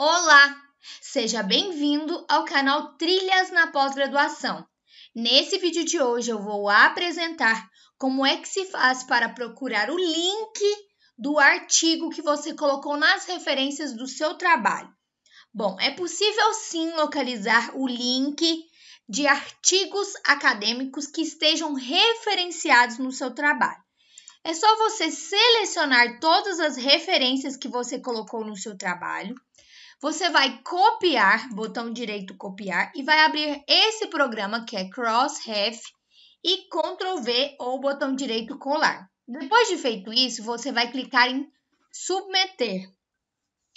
Olá! Seja bem-vindo ao canal Trilhas na Pós-Graduação. Nesse vídeo de hoje eu vou apresentar como é que se faz para procurar o link do artigo que você colocou nas referências do seu trabalho. Bom, é possível sim localizar o link de artigos acadêmicos que estejam referenciados no seu trabalho. É só você selecionar todas as referências que você colocou no seu trabalho. Você vai copiar, botão direito copiar, e vai abrir esse programa que é Crossref e Ctrl V ou botão direito colar. Depois de feito isso, você vai clicar em submeter.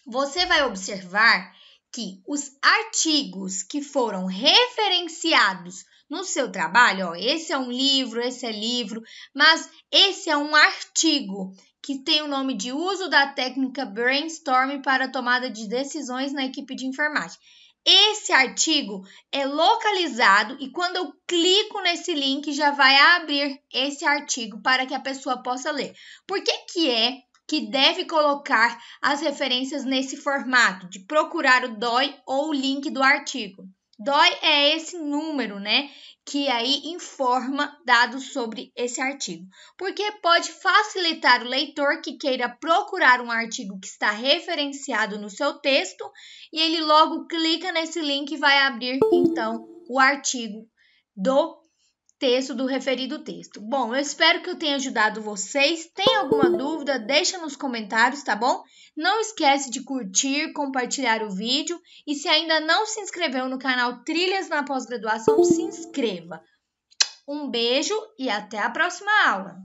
Você vai observar que os artigos que foram referenciados no seu trabalho, ó, esse é um livro, esse é livro, mas esse é um artigo que tem o nome de uso da técnica brainstorming para tomada de decisões na equipe de enfermagem. Esse artigo é localizado e quando eu clico nesse link já vai abrir esse artigo para que a pessoa possa ler. Por que, que é que deve colocar as referências nesse formato, de procurar o DOI ou o link do artigo. DOI é esse número, né? Que aí informa dados sobre esse artigo, porque pode facilitar o leitor que queira procurar um artigo que está referenciado no seu texto e ele logo clica nesse link e vai abrir então o artigo do texto do referido texto. Bom, eu espero que eu tenha ajudado vocês. Tem alguma dúvida? Deixa nos comentários, tá bom? Não esquece de curtir, compartilhar o vídeo e se ainda não se inscreveu no canal Trilhas na Pós-Graduação, se inscreva. Um beijo e até a próxima aula!